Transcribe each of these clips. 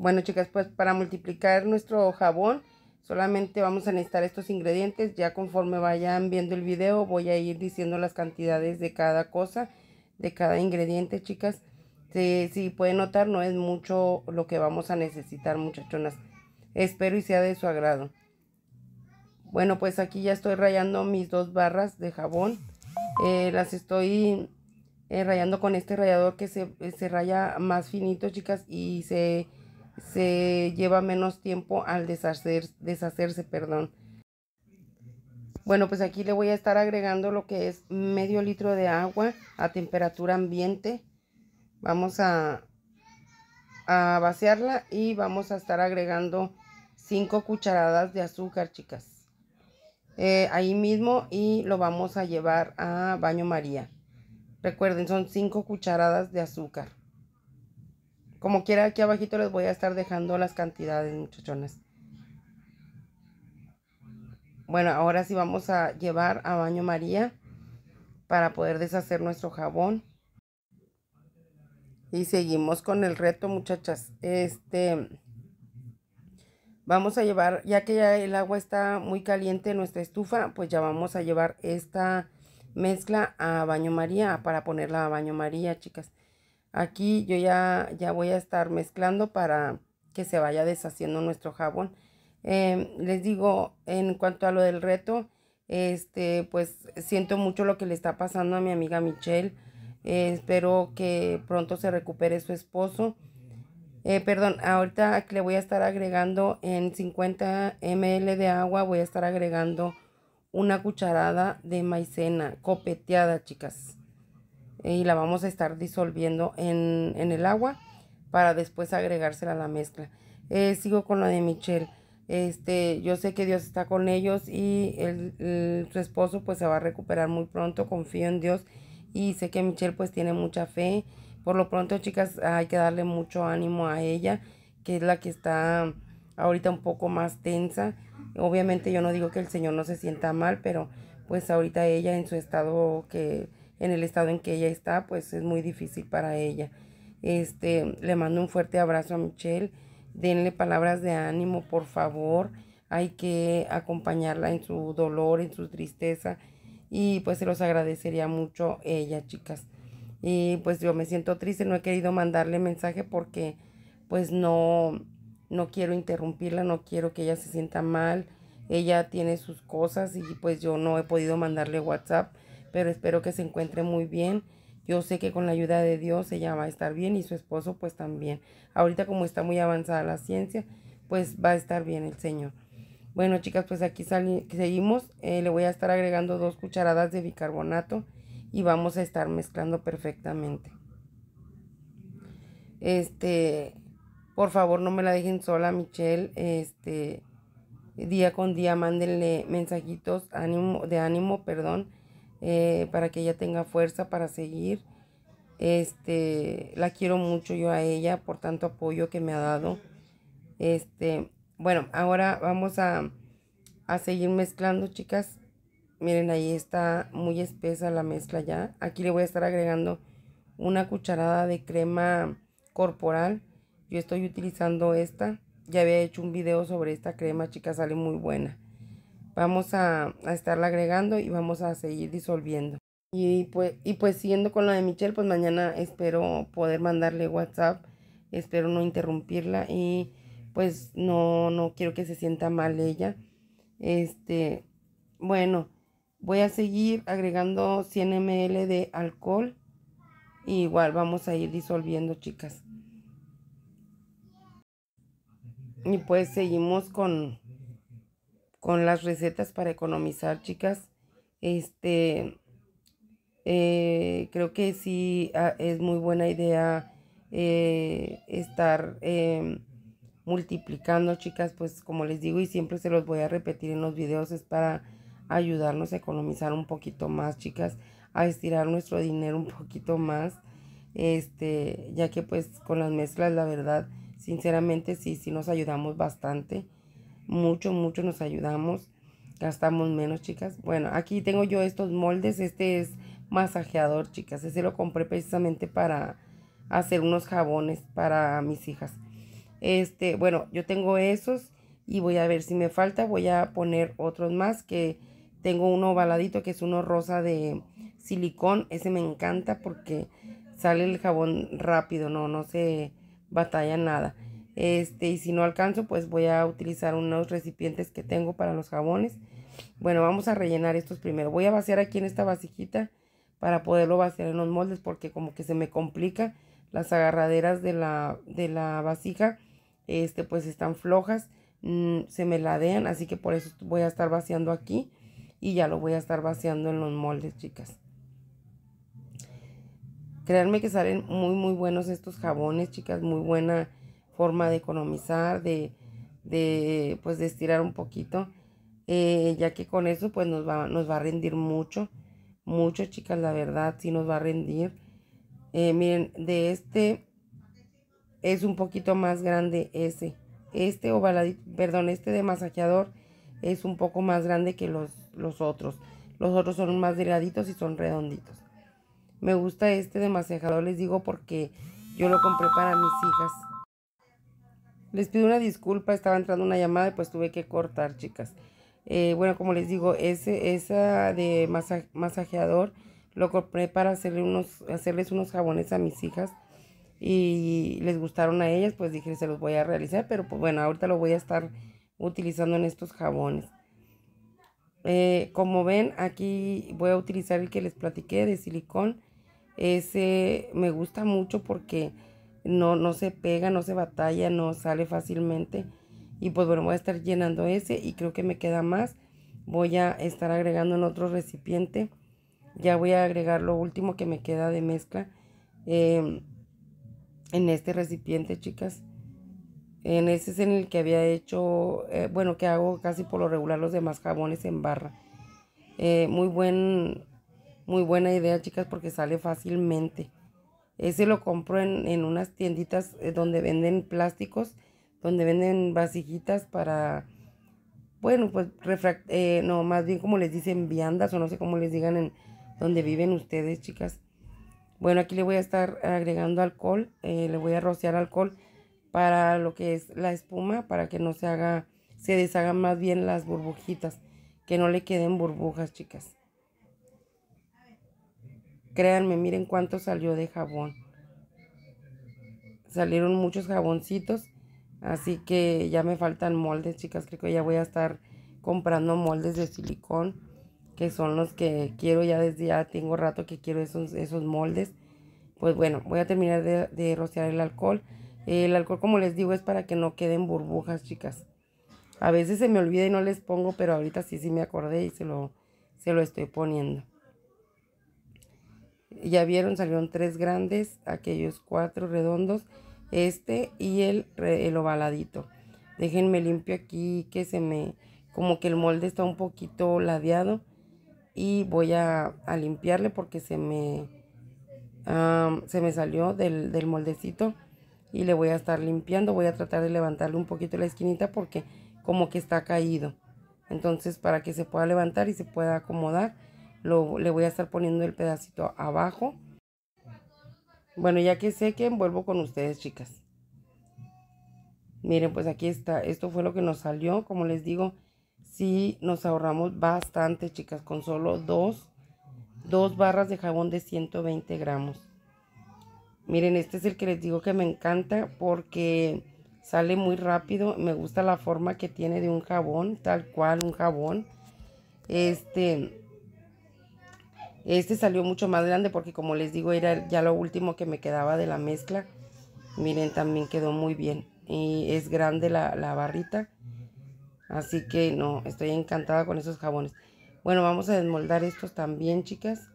Bueno chicas, pues para multiplicar nuestro jabón solamente vamos a necesitar estos ingredientes. Ya conforme vayan viendo el video voy a ir diciendo las cantidades de cada cosa, de cada ingrediente chicas. Si, pueden notar no es mucho lo que vamos a necesitar muchachonas. Espero y sea de su agrado. Bueno pues aquí ya estoy rayando mis dos barras de jabón. Eh, las estoy eh, rayando con este rayador que se, se raya más finito chicas y se se lleva menos tiempo al deshacerse, perdón. Bueno, pues aquí le voy a estar agregando lo que es medio litro de agua a temperatura ambiente. Vamos a, a vaciarla y vamos a estar agregando 5 cucharadas de azúcar, chicas. Eh, ahí mismo y lo vamos a llevar a baño María. Recuerden, son 5 cucharadas de azúcar. Como quiera, aquí abajito les voy a estar dejando las cantidades, muchachones. Bueno, ahora sí vamos a llevar a baño María para poder deshacer nuestro jabón. Y seguimos con el reto, muchachas. Este, vamos a llevar, ya que ya el agua está muy caliente en nuestra estufa, pues ya vamos a llevar esta mezcla a baño María, para ponerla a baño María, chicas. Aquí yo ya, ya voy a estar mezclando para que se vaya deshaciendo nuestro jabón. Em, les digo, en cuanto a lo del reto, este, pues siento mucho lo que le está pasando a mi amiga Michelle. Eh, espero que pronto se recupere su esposo. Eh, perdón, ahorita le voy a estar agregando en 50 ml de agua, voy a estar agregando una cucharada de maicena copeteada, chicas. Eh, y la vamos a estar disolviendo en, el agua para después agregársela a la mezcla. Eh, sigo con la de Michelle. Este, yo sé que Dios está con ellos y su esposo pues se va a recuperar muy pronto, confío en Dios y sé que Michelle pues tiene mucha fe. Por lo pronto chicas hay que darle mucho ánimo a ella, que es la que está ahorita un poco más tensa. Obviamente yo no digo que el Señor no se sienta mal, pero pues ahorita ella en su estado que en el estado en que ella está, pues es muy difícil para ella. Este, le mando un fuerte abrazo a Michelle. Denle palabras de ánimo, por favor. Hay que acompañarla en su dolor, en su tristeza. Y pues se los agradecería mucho ella, chicas. Y pues yo me siento triste, no he querido mandarle mensaje porque pues no, no quiero interrumpirla, no quiero que ella se sienta mal. Ella tiene sus cosas y pues yo no he podido mandarle WhatsApp pero espero que se encuentre muy bien. Yo sé que con la ayuda de Dios ella va a estar bien y su esposo pues también. Ahorita como está muy avanzada la ciencia, pues va a estar bien el Señor. Bueno chicas, pues aquí seguimos. Eh, le voy a estar agregando dos cucharadas de bicarbonato y vamos a estar mezclando perfectamente. Este, por favor no me la dejen sola Michelle. Este, día con día mándenle mensajitos ánimo, de ánimo, perdón eh, para que ella tenga fuerza para seguir. Este, la quiero mucho yo a ella por tanto apoyo que me ha dado. Este, bueno, ahora vamos a, a seguir mezclando, chicas. Miren, ahí está muy espesa la mezcla ya. Aquí le voy a estar agregando una cucharada de crema corporal. Yo estoy utilizando esta. Ya había hecho un video sobre esta crema, chicas, sale muy buena vamos a, estarla agregando y vamos a seguir disolviendo. Y pues, y pues siguiendo con la de Michelle, pues mañana espero poder mandarle WhatsApp, espero no interrumpirla y pues no, no quiero que se sienta mal ella. Este, bueno, voy a seguir agregando 100 ml de alcohol. igual vamos a ir disolviendo, chicas. Y pues seguimos con, con las recetas para economizar, chicas. Este, eh, creo que sí ah, es muy buena idea eh, estar eh, multiplicando, chicas, pues como les digo y siempre se los voy a repetir en los videos, es para ayudarnos a economizar un poquito más, chicas, a estirar nuestro dinero un poquito más, este, ya que pues con las mezclas, la verdad, sinceramente sí, sí nos ayudamos bastante mucho, mucho nos ayudamos, gastamos menos, chicas. Bueno, aquí tengo yo estos moldes, este es masajeador, chicas. Ese lo compré precisamente para hacer unos jabones para mis hijas. Este, bueno, yo tengo esos y voy a ver si me falta. Voy a poner otros más que tengo uno ovaladito que es uno rosa de silicón. Ese me encanta porque sale el jabón rápido, no, no se batalla nada. Este, y si no alcanzo, pues voy a utilizar unos recipientes que tengo para los jabones. Bueno, vamos a rellenar estos primero. Voy a vaciar aquí en esta vasijita para poderlo vaciar en los moldes porque como que se me complica las agarraderas de la, de vasija. Este, pues están flojas, mm, se me ladean, así que por eso voy a estar vaciando aquí y ya lo voy a estar vaciando en los moldes, chicas. Créanme que salen muy, muy buenos estos jabones, chicas, muy buena forma de economizar, de, de pues de estirar un poquito, eh, ya que con eso pues nos va, nos va a rendir mucho, mucho chicas, la verdad, sí nos va a rendir. Eh, miren, de este es un poquito más grande ese. Este ovaladito, perdón, este de masajeador es un poco más grande que los, los otros. Los otros son más delgaditos y son redonditos. Me gusta este de masajeador, les digo, porque yo lo compré para mis hijas. Les pido una disculpa, estaba entrando una llamada y pues tuve que cortar, chicas. Eh, bueno, como les digo, ese, esa de masajeador lo compré para unos, hacerles unos jabones a mis hijas y les gustaron a ellas, pues dije, se los voy a realizar, pero pues bueno, ahorita lo voy a estar utilizando en estos jabones. Eh, como ven, aquí voy a utilizar el que les platiqué de silicón. Ese me gusta mucho porque no, se pega, no se batalla, no sale fácilmente. Y pues bueno, voy a estar llenando ese y creo que me queda más. Voy a estar agregando en otro recipiente. Ya voy a agregar lo último que me queda de mezcla em, en este recipiente, chicas. En ese es en el que había hecho, eh, bueno, que hago casi por lo regular los demás jabones en barra. Eh, muy, buen, muy buena idea, chicas, porque sale fácilmente. Ese lo compro en, unas tienditas eh, donde venden plásticos, donde venden vasijitas para, bueno, pues, refract eh, no, más bien como les dicen viandas o no sé cómo les digan en donde viven ustedes, chicas. Bueno, aquí le voy a estar agregando alcohol, eh, le voy a rociar alcohol para lo que es la espuma, para que no se haga, se deshagan más bien las burbujitas, que no le queden burbujas, chicas. Créanme, miren cuánto salió de jabón. Salieron muchos jaboncitos. Así que ya me faltan moldes, chicas. Creo que ya voy a estar comprando moldes de silicón. Que son los que quiero ya desde ya tengo rato que quiero esos, esos moldes. Pues bueno, voy a terminar de, rociar el alcohol. El alcohol, como les digo, es para que no queden burbujas, chicas. A veces se me olvida y no les pongo, pero ahorita sí, sí me acordé y se lo, se lo estoy poniendo. Ya vieron, salieron tres grandes, aquellos cuatro redondos, este y el, el ovaladito. Déjenme limpio aquí que se me, como que el molde está un poquito ladeado y voy a, limpiarle porque se me, se me salió del, del moldecito y le voy a estar limpiando. Voy a tratar de levantarle un poquito la esquinita porque como que está caído. Entonces para que se pueda levantar y se pueda acomodar lo, le voy a estar poniendo el pedacito abajo. Bueno, ya que que envuelvo con ustedes, chicas. Miren, pues aquí está. Esto fue lo que nos salió. Como les digo, sí nos ahorramos bastante, chicas, con solo dos, dos barras de jabón de 120 gramos. Miren, este es el que les digo que me encanta porque sale muy rápido. Me gusta la forma que tiene de un jabón, tal cual un jabón. Este, este salió mucho más grande porque como les digo era ya lo último que me quedaba de la mezcla. Miren, también quedó muy bien. Y es grande la, barrita. Así que no, estoy encantada con esos jabones. Bueno, vamos a desmoldar estos también, chicas.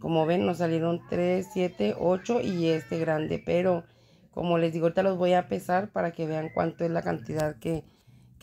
Como ven, nos salieron 3, 7, 8 y este grande. Pero, como les digo, ahorita los voy a pesar para que vean cuánto es la cantidad que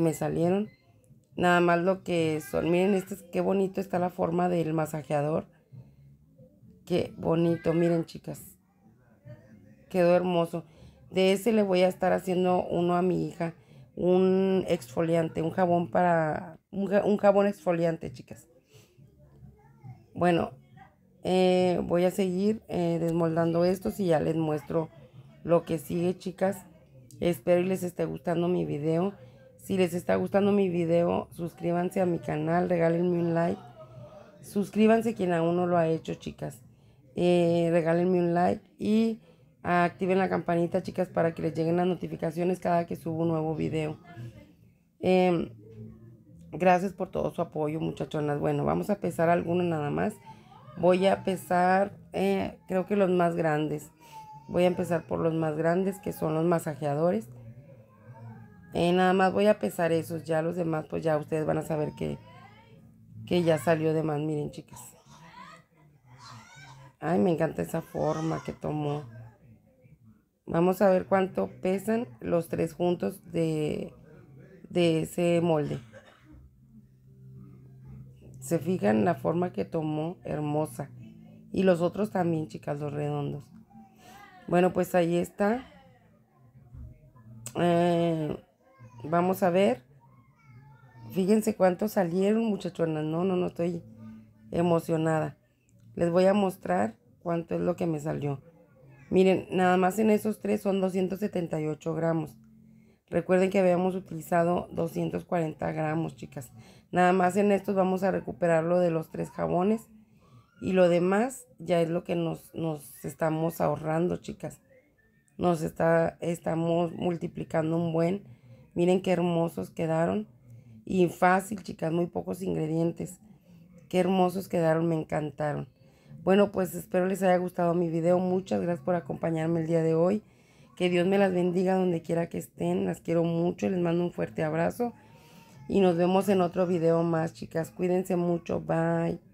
me salieron. Nada más lo que son. Miren, este es, qué bonito está la forma del masajeador. Qué bonito, miren chicas. Quedó hermoso. De ese le voy a estar haciendo uno a mi hija. Un exfoliante, un jabón para... Un, jabón exfoliante, chicas. Bueno, eh, voy a seguir eh, desmoldando estos y ya les muestro lo que sigue, chicas. Espero y les esté gustando mi video. Si les está gustando mi video, suscríbanse a mi canal, regálenme un like. Suscríbanse quien aún no lo ha hecho, chicas. Eh, regálenme un like y activen la campanita, chicas, para que les lleguen las notificaciones cada que subo un nuevo video. Em, gracias por todo su apoyo, muchachonas. Bueno, vamos a pesar algunos nada más. Voy a pesar, eh, creo que los más grandes. Voy a empezar por los más grandes, que son los masajeadores. Eh, nada más voy a pesar esos, ya los demás, pues ya ustedes van a saber que, que ya salió de más. Miren, chicas. Ay, me encanta esa forma que tomó. Vamos a ver cuánto pesan los tres juntos de, de ese molde. Se fijan la forma que tomó, hermosa. Y los otros también, chicas, los redondos. Bueno, pues ahí está. Eh, Vamos a ver. Fíjense cuánto salieron, muchachonas. No, no, no estoy emocionada. Les voy a mostrar cuánto es lo que me salió. Miren, nada más en esos tres son 278 gramos. Recuerden que habíamos utilizado 240 gramos, chicas. Nada más en estos vamos a recuperar lo de los tres jabones. Y lo demás ya es lo que nos, nos estamos ahorrando, chicas. Nos está, estamos multiplicando un buen Miren qué hermosos quedaron. Y fácil, chicas, muy pocos ingredientes. Qué hermosos quedaron, me encantaron. Bueno, pues espero les haya gustado mi video. Muchas gracias por acompañarme el día de hoy. Que Dios me las bendiga donde quiera que estén. Las quiero mucho. Les mando un fuerte abrazo. Y nos vemos en otro video más, chicas. Cuídense mucho. Bye.